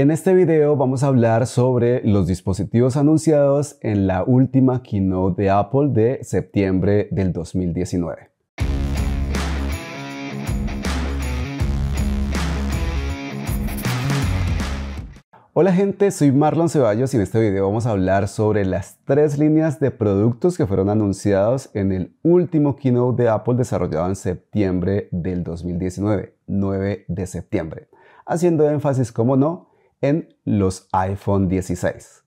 En este video vamos a hablar sobre los dispositivos anunciados en la última keynote de Apple de septiembre del 2019. Hola gente, soy Marlon Ceballos y en este video vamos a hablar sobre las tres líneas de productos que fueron anunciados en el último keynote de Apple desarrollado en septiembre del 2019, 9 de septiembre, haciendo énfasis, como no, en los iPhone 16.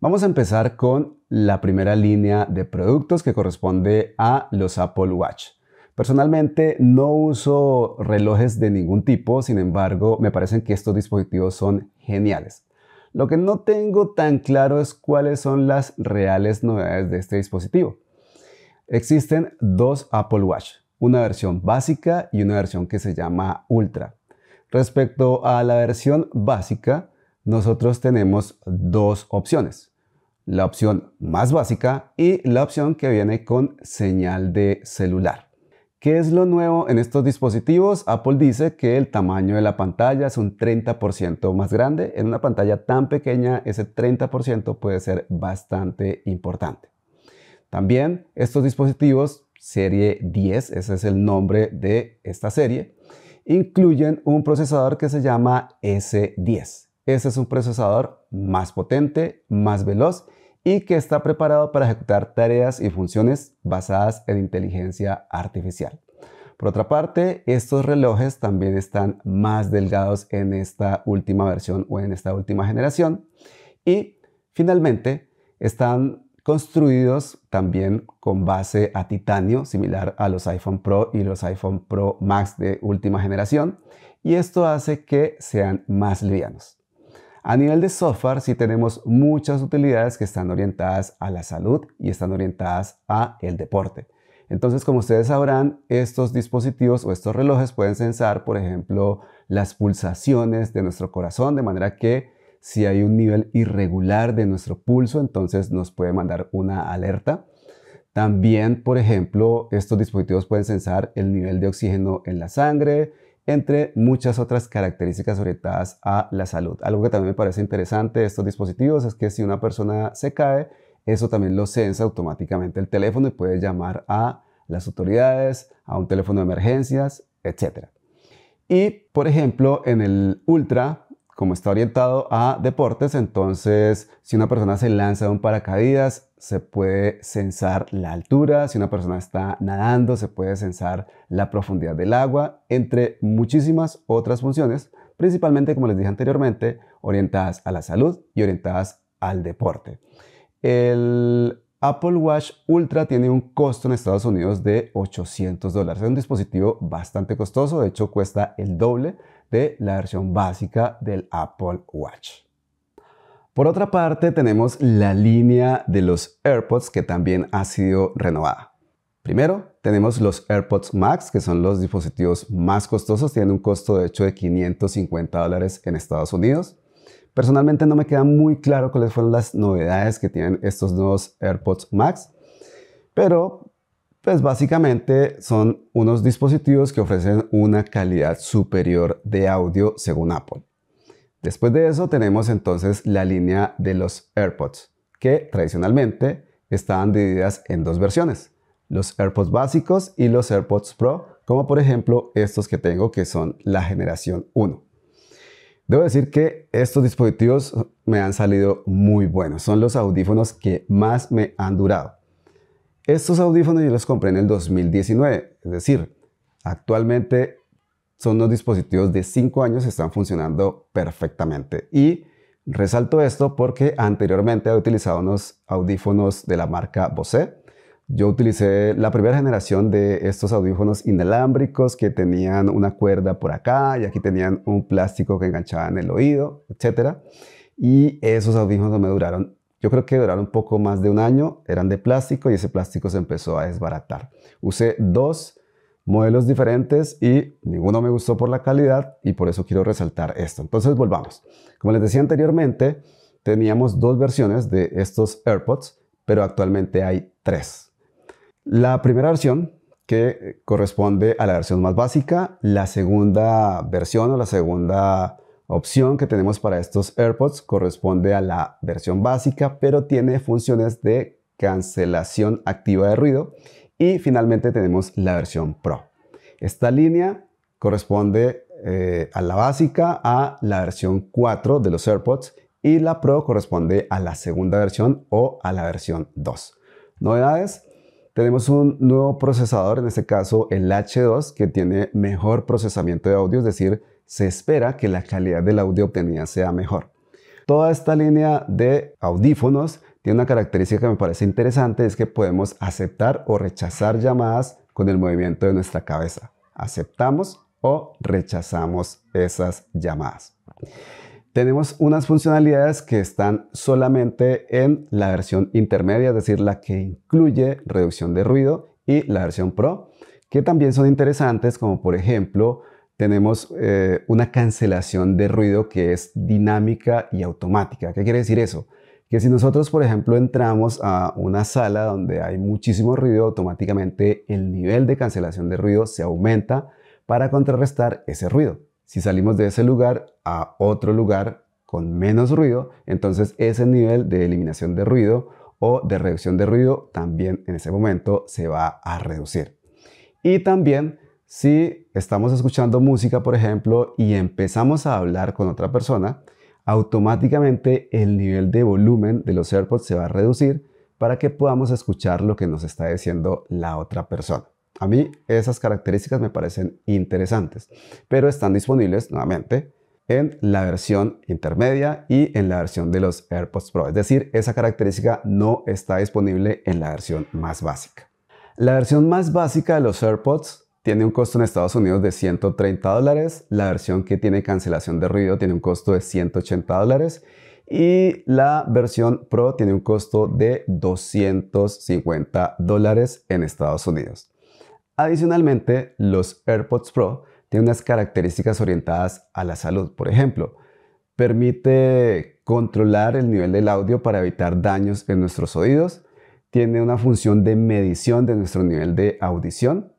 Vamos a empezar con la primera línea de productos que corresponde a los Apple Watch. Personalmente no uso relojes de ningún tipo, sin embargo me parecen que estos dispositivos son geniales. Lo que no tengo tan claro es cuáles son las reales novedades de este dispositivo. Existen dos Apple Watch, una versión básica y una versión que se llama Ultra. Respecto a la versión básica, nosotros tenemos dos opciones. La opción más básica y la opción que viene con señal de celular. ¿Qué es lo nuevo en estos dispositivos? Apple dice que el tamaño de la pantalla es un 30% más grande. En una pantalla tan pequeña, ese 30% puede ser bastante importante. También estos dispositivos, serie 10, ese es el nombre de esta serie, incluyen un procesador que se llama S10. Este es un procesador más potente, más veloz y que está preparado para ejecutar tareas y funciones basadas en inteligencia artificial. Por otra parte, estos relojes también están más delgados en esta última versión o en esta última generación. Y finalmente, están construidos también con base a titanio, similar a los iPhone Pro y los iPhone Pro Max de última generación, y esto hace que sean más livianos. A nivel de software, sí tenemos muchas utilidades que están orientadas a la salud y están orientadas a el deporte. Entonces, como ustedes sabrán, estos dispositivos o estos relojes pueden sensar, por ejemplo, las pulsaciones de nuestro corazón, de manera que si hay un nivel irregular de nuestro pulso, entonces nos puede mandar una alerta. También, por ejemplo, estos dispositivos pueden censar el nivel de oxígeno en la sangre, entre muchas otras características orientadas a la salud. Algo que también me parece interesante de estos dispositivos es que si una persona se cae, eso también lo censa automáticamente el teléfono y puede llamar a las autoridades, a un teléfono de emergencias, etc. Y, por ejemplo, en el Ultra como está orientado a deportes, entonces si una persona se lanza de un paracaídas, se puede censar la altura, si una persona está nadando, se puede censar la profundidad del agua, entre muchísimas otras funciones, principalmente, como les dije anteriormente, orientadas a la salud y orientadas al deporte. El Apple Watch Ultra tiene un costo en Estados Unidos de 800 dólares. Es un dispositivo bastante costoso, de hecho cuesta el doble de la versión básica del Apple Watch. Por otra parte, tenemos la línea de los AirPods que también ha sido renovada. Primero, tenemos los AirPods Max, que son los dispositivos más costosos, tienen un costo de hecho de 550 dólares en Estados Unidos. Personalmente no me queda muy claro cuáles fueron las novedades que tienen estos nuevos AirPods Max, pero pues básicamente son unos dispositivos que ofrecen una calidad superior de audio según Apple. Después de eso tenemos entonces la línea de los AirPods, que tradicionalmente estaban divididas en dos versiones, los AirPods básicos y los AirPods Pro, como por ejemplo estos que tengo que son la generación 1. Debo decir que estos dispositivos me han salido muy buenos, son los audífonos que más me han durado. Estos audífonos yo los compré en el 2019, es decir, actualmente son unos dispositivos de 5 años, están funcionando perfectamente. Y resalto esto porque anteriormente he utilizado unos audífonos de la marca Bose. Yo utilicé la primera generación de estos audífonos inalámbricos que tenían una cuerda por acá y aquí tenían un plástico que enganchaba en el oído, etc. Y esos audífonos me duraron yo creo que duraron un poco más de un año, eran de plástico y ese plástico se empezó a desbaratar. Usé dos modelos diferentes y ninguno me gustó por la calidad y por eso quiero resaltar esto. Entonces volvamos. Como les decía anteriormente, teníamos dos versiones de estos AirPods, pero actualmente hay tres. La primera versión que corresponde a la versión más básica, la segunda versión o la segunda opción que tenemos para estos AirPods corresponde a la versión básica, pero tiene funciones de cancelación activa de ruido. Y finalmente tenemos la versión Pro. Esta línea corresponde eh, a la básica, a la versión 4 de los AirPods y la Pro corresponde a la segunda versión o a la versión 2. Novedades, tenemos un nuevo procesador, en este caso el H2, que tiene mejor procesamiento de audio, es decir, se espera que la calidad del audio obtenida sea mejor. Toda esta línea de audífonos tiene una característica que me parece interesante, es que podemos aceptar o rechazar llamadas con el movimiento de nuestra cabeza. Aceptamos o rechazamos esas llamadas. Tenemos unas funcionalidades que están solamente en la versión intermedia, es decir, la que incluye reducción de ruido y la versión Pro, que también son interesantes como por ejemplo tenemos eh, una cancelación de ruido que es dinámica y automática. ¿Qué quiere decir eso? Que si nosotros, por ejemplo, entramos a una sala donde hay muchísimo ruido, automáticamente el nivel de cancelación de ruido se aumenta para contrarrestar ese ruido. Si salimos de ese lugar a otro lugar con menos ruido, entonces ese nivel de eliminación de ruido o de reducción de ruido también en ese momento se va a reducir. Y también si estamos escuchando música, por ejemplo, y empezamos a hablar con otra persona, automáticamente el nivel de volumen de los AirPods se va a reducir para que podamos escuchar lo que nos está diciendo la otra persona. A mí esas características me parecen interesantes, pero están disponibles nuevamente en la versión intermedia y en la versión de los AirPods Pro. Es decir, esa característica no está disponible en la versión más básica. La versión más básica de los AirPods tiene un costo en Estados Unidos de 130 dólares, la versión que tiene cancelación de ruido tiene un costo de 180 dólares y la versión Pro tiene un costo de 250 dólares en Estados Unidos. Adicionalmente, los AirPods Pro tienen unas características orientadas a la salud, por ejemplo, permite controlar el nivel del audio para evitar daños en nuestros oídos, tiene una función de medición de nuestro nivel de audición,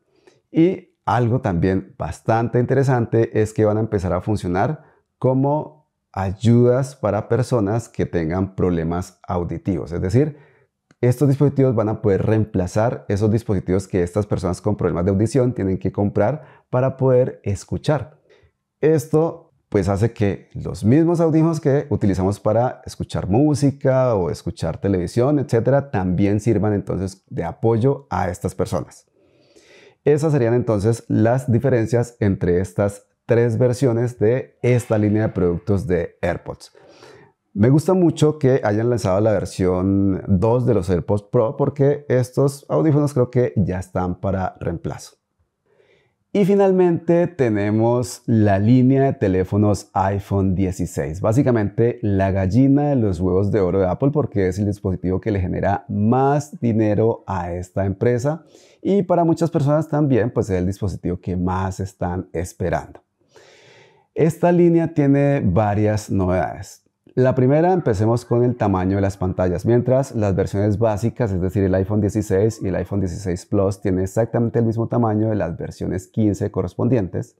y algo también bastante interesante es que van a empezar a funcionar como ayudas para personas que tengan problemas auditivos. Es decir, estos dispositivos van a poder reemplazar esos dispositivos que estas personas con problemas de audición tienen que comprar para poder escuchar. Esto pues hace que los mismos audífonos que utilizamos para escuchar música o escuchar televisión, etcétera, también sirvan entonces de apoyo a estas personas. Esas serían entonces las diferencias entre estas tres versiones de esta línea de productos de AirPods. Me gusta mucho que hayan lanzado la versión 2 de los AirPods Pro porque estos audífonos creo que ya están para reemplazo. Y finalmente tenemos la línea de teléfonos iPhone 16, básicamente la gallina de los huevos de oro de Apple porque es el dispositivo que le genera más dinero a esta empresa y para muchas personas también pues es el dispositivo que más están esperando. Esta línea tiene varias novedades. La primera, empecemos con el tamaño de las pantallas. Mientras las versiones básicas, es decir, el iPhone 16 y el iPhone 16 Plus, tienen exactamente el mismo tamaño de las versiones 15 correspondientes,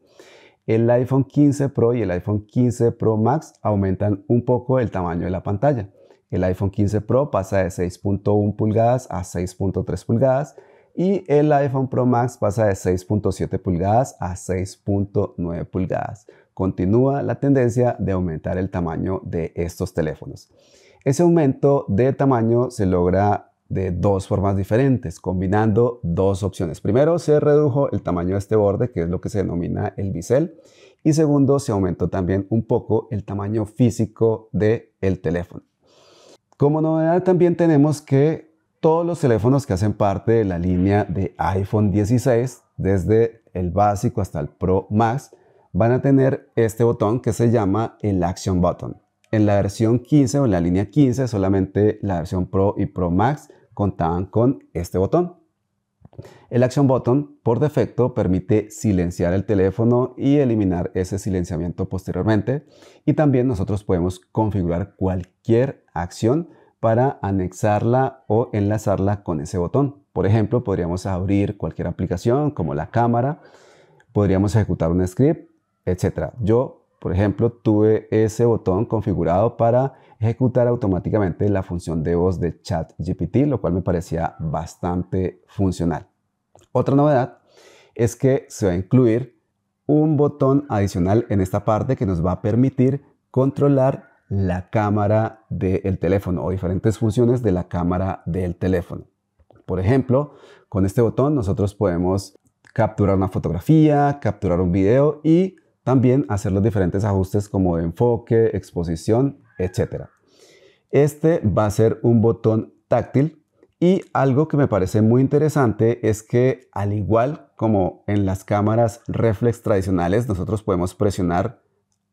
el iPhone 15 Pro y el iPhone 15 Pro Max aumentan un poco el tamaño de la pantalla. El iPhone 15 Pro pasa de 6.1 pulgadas a 6.3 pulgadas y el iPhone Pro Max pasa de 6.7 pulgadas a 6.9 pulgadas. Continúa la tendencia de aumentar el tamaño de estos teléfonos. Ese aumento de tamaño se logra de dos formas diferentes, combinando dos opciones. Primero, se redujo el tamaño de este borde, que es lo que se denomina el bisel. Y segundo, se aumentó también un poco el tamaño físico del el teléfono. Como novedad también tenemos que todos los teléfonos que hacen parte de la línea de iPhone 16, desde el básico hasta el Pro Max, van a tener este botón que se llama el Action Button. En la versión 15 o en la línea 15, solamente la versión Pro y Pro Max contaban con este botón. El Action Button por defecto permite silenciar el teléfono y eliminar ese silenciamiento posteriormente. Y también nosotros podemos configurar cualquier acción para anexarla o enlazarla con ese botón. Por ejemplo, podríamos abrir cualquier aplicación como la cámara, podríamos ejecutar un script, etc. Yo, por ejemplo, tuve ese botón configurado para ejecutar automáticamente la función de voz de ChatGPT, lo cual me parecía bastante funcional. Otra novedad es que se va a incluir un botón adicional en esta parte que nos va a permitir controlar la cámara del teléfono o diferentes funciones de la cámara del teléfono. Por ejemplo, con este botón nosotros podemos capturar una fotografía, capturar un video y también hacer los diferentes ajustes como enfoque, exposición, etc. Este va a ser un botón táctil y algo que me parece muy interesante es que al igual como en las cámaras reflex tradicionales nosotros podemos presionar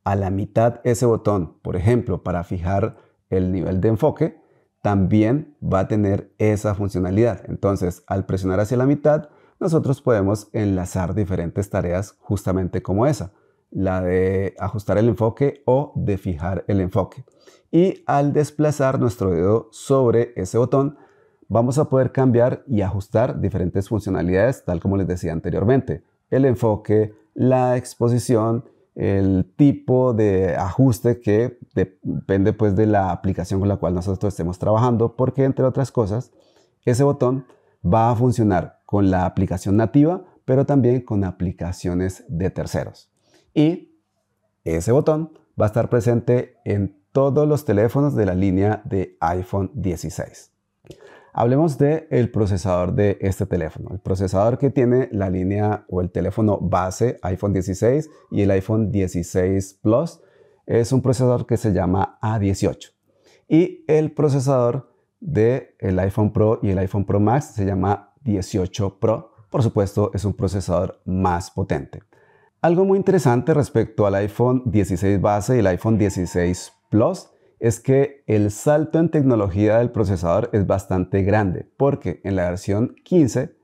a la mitad ese botón, por ejemplo, para fijar el nivel de enfoque, también va a tener esa funcionalidad. Entonces, al presionar hacia la mitad, nosotros podemos enlazar diferentes tareas justamente como esa, la de ajustar el enfoque o de fijar el enfoque. Y al desplazar nuestro dedo sobre ese botón, vamos a poder cambiar y ajustar diferentes funcionalidades, tal como les decía anteriormente, el enfoque, la exposición, el tipo de ajuste que depende pues de la aplicación con la cual nosotros estemos trabajando, porque entre otras cosas, ese botón va a funcionar con la aplicación nativa, pero también con aplicaciones de terceros. Y ese botón va a estar presente en todos los teléfonos de la línea de iPhone 16. Hablemos de el procesador de este teléfono. El procesador que tiene la línea o el teléfono base iPhone 16 y el iPhone 16 Plus es un procesador que se llama A18. Y el procesador del el iPhone Pro y el iPhone Pro Max se llama 18 Pro. Por supuesto, es un procesador más potente. Algo muy interesante respecto al iPhone 16 base y el iPhone 16 Plus es que el salto en tecnología del procesador es bastante grande, porque en la versión 15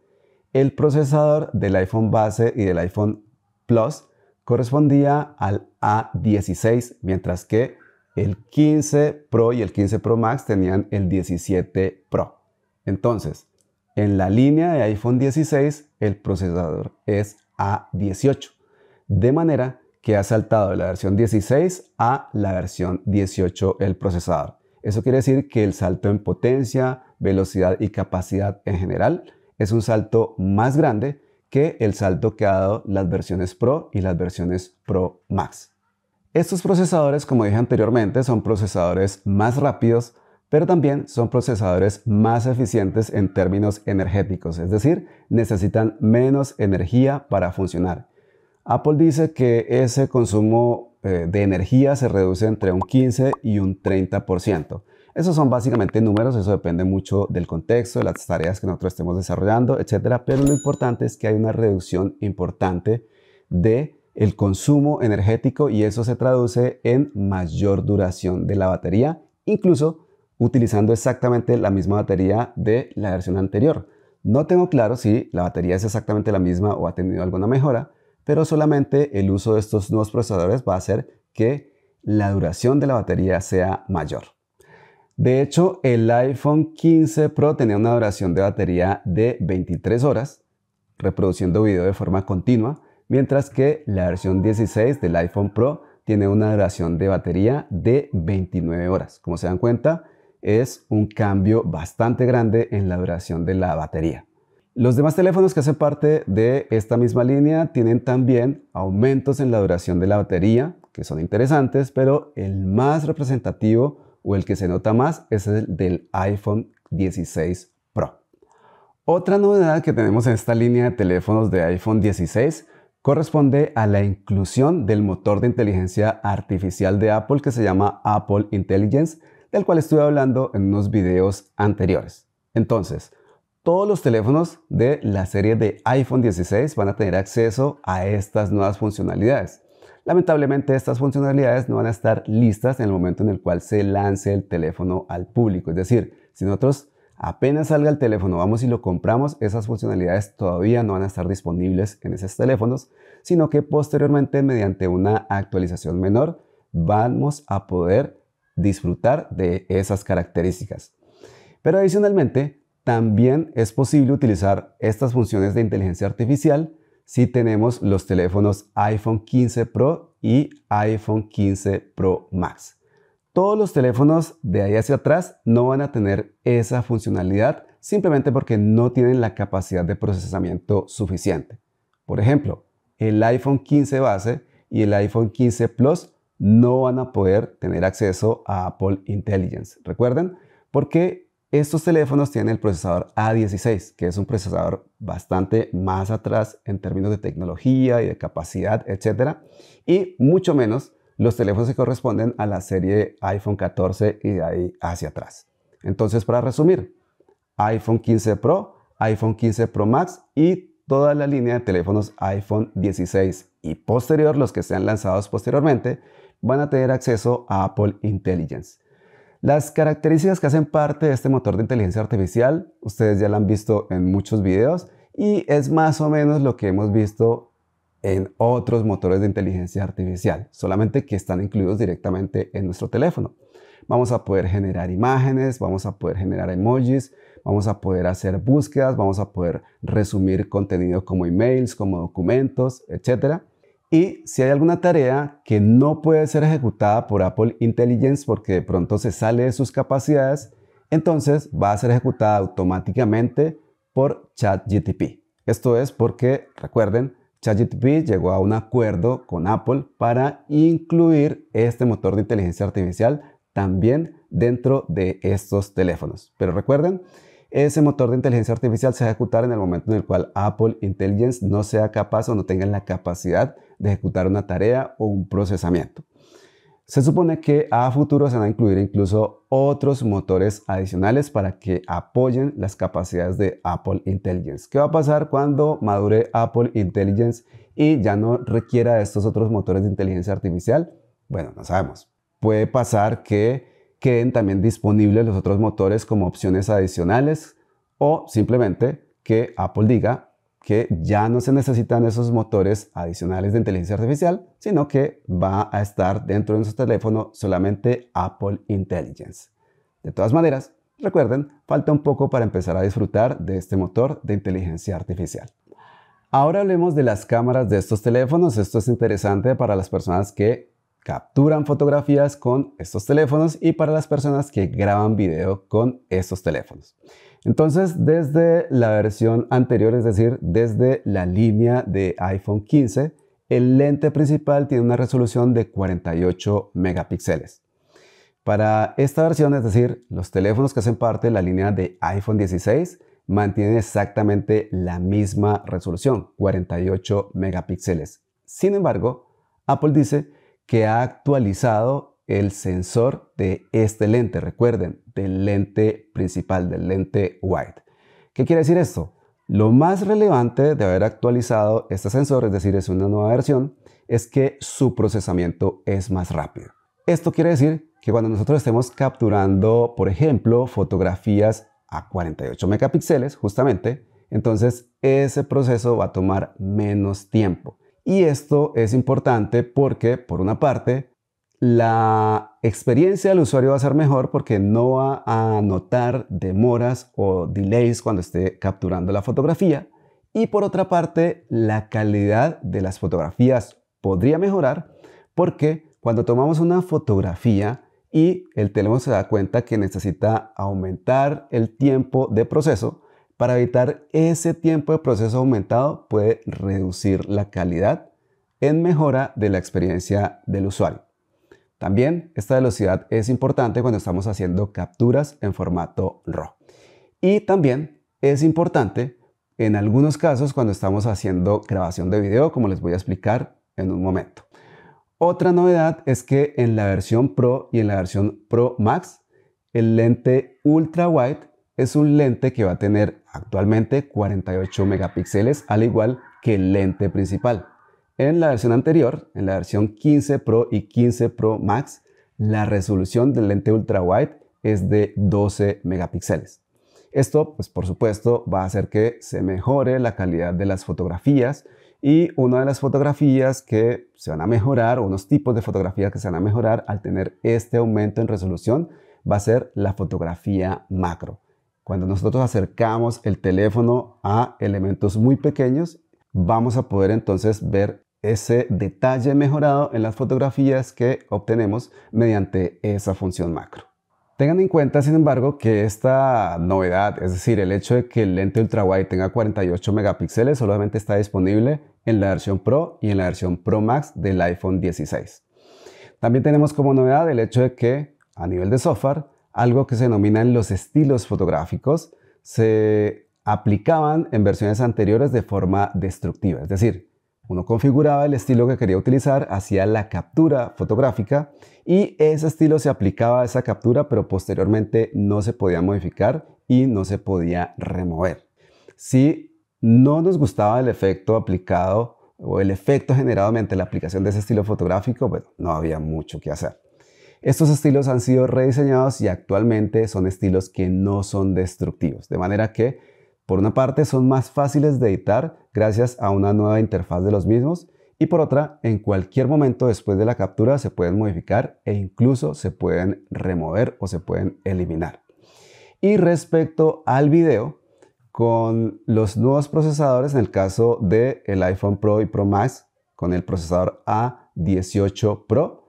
el procesador del iPhone base y del iPhone Plus correspondía al A16, mientras que el 15 Pro y el 15 Pro Max tenían el 17 Pro. Entonces, en la línea de iPhone 16 el procesador es A18, de manera que ha saltado de la versión 16 a la versión 18 el procesador. Eso quiere decir que el salto en potencia, velocidad y capacidad en general es un salto más grande que el salto que ha dado las versiones Pro y las versiones Pro Max. Estos procesadores, como dije anteriormente, son procesadores más rápidos, pero también son procesadores más eficientes en términos energéticos, es decir, necesitan menos energía para funcionar. Apple dice que ese consumo eh, de energía se reduce entre un 15 y un 30%. Esos son básicamente números, eso depende mucho del contexto, de las tareas que nosotros estemos desarrollando, etcétera, pero lo importante es que hay una reducción importante de el consumo energético y eso se traduce en mayor duración de la batería, incluso utilizando exactamente la misma batería de la versión anterior. No tengo claro si la batería es exactamente la misma o ha tenido alguna mejora, pero solamente el uso de estos nuevos procesadores va a hacer que la duración de la batería sea mayor. De hecho, el iPhone 15 Pro tenía una duración de batería de 23 horas, reproduciendo video de forma continua, mientras que la versión 16 del iPhone Pro tiene una duración de batería de 29 horas. Como se dan cuenta, es un cambio bastante grande en la duración de la batería. Los demás teléfonos que hacen parte de esta misma línea tienen también aumentos en la duración de la batería, que son interesantes, pero el más representativo o el que se nota más es el del iPhone 16 Pro. Otra novedad que tenemos en esta línea de teléfonos de iPhone 16 corresponde a la inclusión del motor de inteligencia artificial de Apple que se llama Apple Intelligence, del cual estuve hablando en unos videos anteriores. Entonces, todos los teléfonos de la serie de iPhone 16 van a tener acceso a estas nuevas funcionalidades. Lamentablemente estas funcionalidades no van a estar listas en el momento en el cual se lance el teléfono al público. Es decir, si nosotros apenas salga el teléfono, vamos y lo compramos, esas funcionalidades todavía no van a estar disponibles en esos teléfonos, sino que posteriormente mediante una actualización menor vamos a poder disfrutar de esas características. Pero adicionalmente, también es posible utilizar estas funciones de inteligencia artificial si tenemos los teléfonos iPhone 15 Pro y iPhone 15 Pro Max. Todos los teléfonos de ahí hacia atrás no van a tener esa funcionalidad simplemente porque no tienen la capacidad de procesamiento suficiente. Por ejemplo, el iPhone 15 base y el iPhone 15 Plus no van a poder tener acceso a Apple Intelligence. Recuerden, porque estos teléfonos tienen el procesador A16, que es un procesador bastante más atrás en términos de tecnología y de capacidad, etc. Y mucho menos los teléfonos que corresponden a la serie iPhone 14 y de ahí hacia atrás. Entonces, para resumir, iPhone 15 Pro, iPhone 15 Pro Max y toda la línea de teléfonos iPhone 16 y posterior, los que sean lanzados posteriormente, van a tener acceso a Apple Intelligence. Las características que hacen parte de este motor de inteligencia artificial, ustedes ya la han visto en muchos videos y es más o menos lo que hemos visto en otros motores de inteligencia artificial, solamente que están incluidos directamente en nuestro teléfono. Vamos a poder generar imágenes, vamos a poder generar emojis, vamos a poder hacer búsquedas, vamos a poder resumir contenido como emails, como documentos, etcétera. Y si hay alguna tarea que no puede ser ejecutada por Apple Intelligence porque de pronto se sale de sus capacidades, entonces va a ser ejecutada automáticamente por ChatGTP. Esto es porque, recuerden, ChatGTP llegó a un acuerdo con Apple para incluir este motor de inteligencia artificial también dentro de estos teléfonos. Pero recuerden, ese motor de inteligencia artificial se va a ejecutar en el momento en el cual Apple Intelligence no sea capaz o no tenga la capacidad de ejecutar una tarea o un procesamiento. Se supone que a futuro se van a incluir incluso otros motores adicionales para que apoyen las capacidades de Apple Intelligence. ¿Qué va a pasar cuando madure Apple Intelligence y ya no requiera de estos otros motores de inteligencia artificial? Bueno, no sabemos. Puede pasar que queden también disponibles los otros motores como opciones adicionales o simplemente que Apple diga, que ya no se necesitan esos motores adicionales de inteligencia artificial, sino que va a estar dentro de su teléfono solamente Apple Intelligence. De todas maneras, recuerden, falta un poco para empezar a disfrutar de este motor de inteligencia artificial. Ahora hablemos de las cámaras de estos teléfonos. Esto es interesante para las personas que capturan fotografías con estos teléfonos y para las personas que graban video con estos teléfonos. Entonces, desde la versión anterior, es decir, desde la línea de iPhone 15, el lente principal tiene una resolución de 48 megapíxeles. Para esta versión, es decir, los teléfonos que hacen parte de la línea de iPhone 16 mantienen exactamente la misma resolución, 48 megapíxeles. Sin embargo, Apple dice que ha actualizado el sensor de este lente, recuerden, del lente principal, del lente wide. ¿Qué quiere decir esto? Lo más relevante de haber actualizado este sensor, es decir, es una nueva versión, es que su procesamiento es más rápido. Esto quiere decir que cuando nosotros estemos capturando, por ejemplo, fotografías a 48 megapíxeles, justamente, entonces ese proceso va a tomar menos tiempo. Y esto es importante porque, por una parte, la experiencia del usuario va a ser mejor porque no va a notar demoras o delays cuando esté capturando la fotografía. Y por otra parte, la calidad de las fotografías podría mejorar porque cuando tomamos una fotografía y el teléfono se da cuenta que necesita aumentar el tiempo de proceso, para evitar ese tiempo de proceso aumentado puede reducir la calidad en mejora de la experiencia del usuario. También esta velocidad es importante cuando estamos haciendo capturas en formato RAW. Y también es importante en algunos casos cuando estamos haciendo grabación de video, como les voy a explicar en un momento. Otra novedad es que en la versión Pro y en la versión Pro Max, el lente ultra wide es un lente que va a tener actualmente 48 megapíxeles, al igual que el lente principal. En la versión anterior, en la versión 15 Pro y 15 Pro Max, la resolución del lente ultra wide es de 12 megapíxeles. Esto, pues por supuesto, va a hacer que se mejore la calidad de las fotografías y una de las fotografías que se van a mejorar, unos tipos de fotografías que se van a mejorar al tener este aumento en resolución, va a ser la fotografía macro. Cuando nosotros acercamos el teléfono a elementos muy pequeños, vamos a poder entonces ver ese detalle mejorado en las fotografías que obtenemos mediante esa función macro. Tengan en cuenta, sin embargo, que esta novedad, es decir, el hecho de que el lente ultrawide tenga 48 megapíxeles, solamente está disponible en la versión Pro y en la versión Pro Max del iPhone 16. También tenemos como novedad el hecho de que, a nivel de software, algo que se denominan los estilos fotográficos, se aplicaban en versiones anteriores de forma destructiva. Es decir, uno configuraba el estilo que quería utilizar, hacía la captura fotográfica y ese estilo se aplicaba a esa captura, pero posteriormente no se podía modificar y no se podía remover. Si no nos gustaba el efecto aplicado o el efecto generado mediante la aplicación de ese estilo fotográfico, bueno, no había mucho que hacer. Estos estilos han sido rediseñados y actualmente son estilos que no son destructivos, de manera que, por una parte, son más fáciles de editar gracias a una nueva interfaz de los mismos y por otra, en cualquier momento después de la captura se pueden modificar e incluso se pueden remover o se pueden eliminar. Y respecto al video, con los nuevos procesadores, en el caso del el iPhone Pro y Pro Max, con el procesador A18 Pro,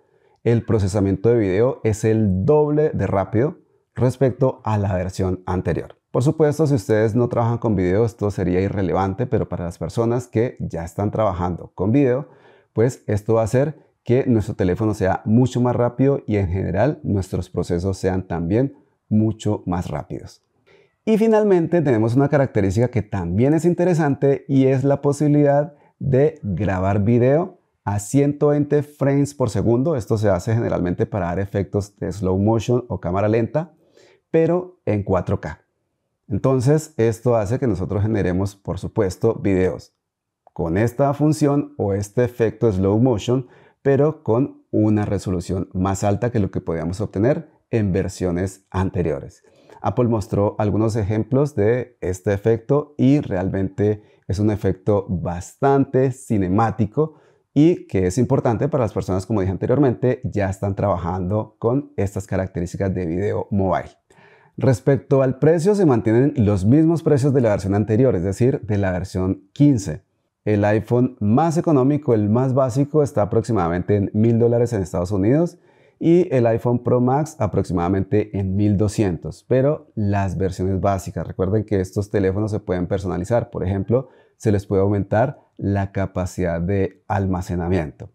el procesamiento de video es el doble de rápido respecto a la versión anterior. Por supuesto, si ustedes no trabajan con video, esto sería irrelevante, pero para las personas que ya están trabajando con video, pues esto va a hacer que nuestro teléfono sea mucho más rápido y en general nuestros procesos sean también mucho más rápidos. Y finalmente tenemos una característica que también es interesante y es la posibilidad de grabar video a 120 frames por segundo. Esto se hace generalmente para dar efectos de slow motion o cámara lenta, pero en 4K. Entonces, esto hace que nosotros generemos, por supuesto, videos con esta función o este efecto slow motion, pero con una resolución más alta que lo que podíamos obtener en versiones anteriores. Apple mostró algunos ejemplos de este efecto y realmente es un efecto bastante cinemático y que es importante para las personas, como dije anteriormente, ya están trabajando con estas características de video mobile. Respecto al precio, se mantienen los mismos precios de la versión anterior, es decir, de la versión 15. El iPhone más económico, el más básico, está aproximadamente en 1000 dólares en Estados Unidos y el iPhone Pro Max aproximadamente en 1200, pero las versiones básicas. Recuerden que estos teléfonos se pueden personalizar, por ejemplo, se les puede aumentar la capacidad de almacenamiento.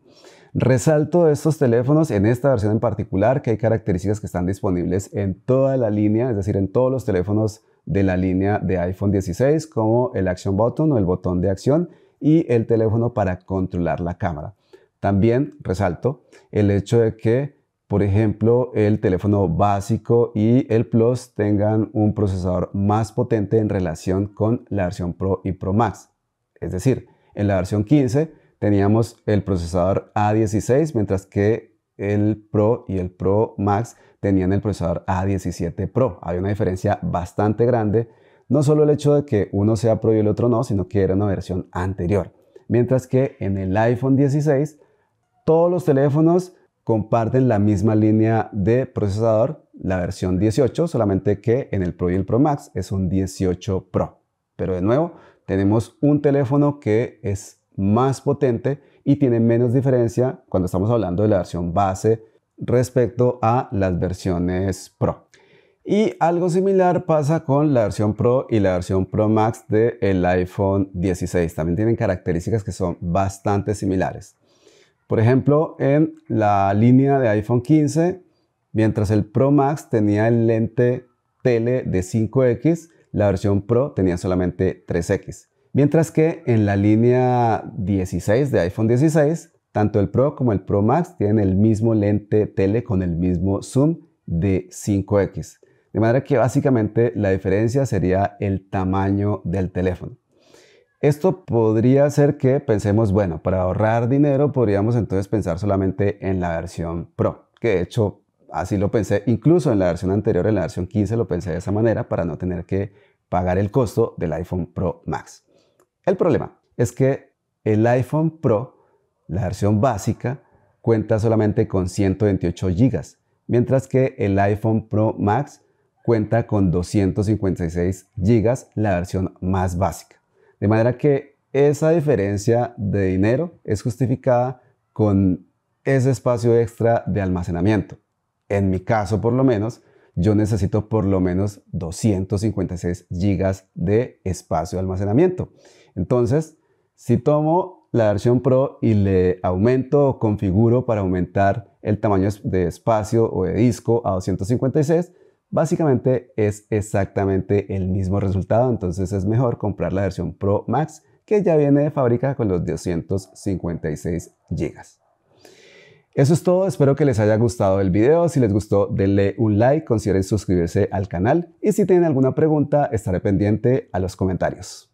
Resalto estos teléfonos en esta versión en particular que hay características que están disponibles en toda la línea, es decir, en todos los teléfonos de la línea de iPhone 16 como el Action Button o el botón de acción y el teléfono para controlar la cámara. También resalto el hecho de que, por ejemplo, el teléfono básico y el Plus tengan un procesador más potente en relación con la versión Pro y Pro Max. Es decir, en la versión 15 teníamos el procesador A16, mientras que el Pro y el Pro Max tenían el procesador A17 Pro. Hay una diferencia bastante grande, no solo el hecho de que uno sea Pro y el otro no, sino que era una versión anterior. Mientras que en el iPhone 16 todos los teléfonos comparten la misma línea de procesador, la versión 18, solamente que en el Pro y el Pro Max es un 18 Pro. Pero de nuevo, tenemos un teléfono que es más potente y tiene menos diferencia cuando estamos hablando de la versión base respecto a las versiones Pro. Y algo similar pasa con la versión Pro y la versión Pro Max del iPhone 16. También tienen características que son bastante similares. Por ejemplo, en la línea de iPhone 15, mientras el Pro Max tenía el lente tele de 5X, la versión Pro tenía solamente 3X. Mientras que en la línea 16 de iPhone 16, tanto el Pro como el Pro Max tienen el mismo lente tele con el mismo zoom de 5X. De manera que básicamente la diferencia sería el tamaño del teléfono. Esto podría ser que pensemos, bueno, para ahorrar dinero podríamos entonces pensar solamente en la versión Pro, que de hecho así lo pensé, incluso en la versión anterior, en la versión 15, lo pensé de esa manera para no tener que pagar el costo del iPhone Pro Max. El problema es que el iPhone Pro, la versión básica, cuenta solamente con 128 GB, mientras que el iPhone Pro Max cuenta con 256 GB, la versión más básica. De manera que esa diferencia de dinero es justificada con ese espacio extra de almacenamiento en mi caso por lo menos, yo necesito por lo menos 256 gigas de espacio de almacenamiento. Entonces, si tomo la versión Pro y le aumento o configuro para aumentar el tamaño de espacio o de disco a 256, básicamente es exactamente el mismo resultado, entonces es mejor comprar la versión Pro Max que ya viene de fábrica con los 256 gigas. Eso es todo, espero que les haya gustado el video, si les gustó denle un like, consideren suscribirse al canal y si tienen alguna pregunta estaré pendiente a los comentarios.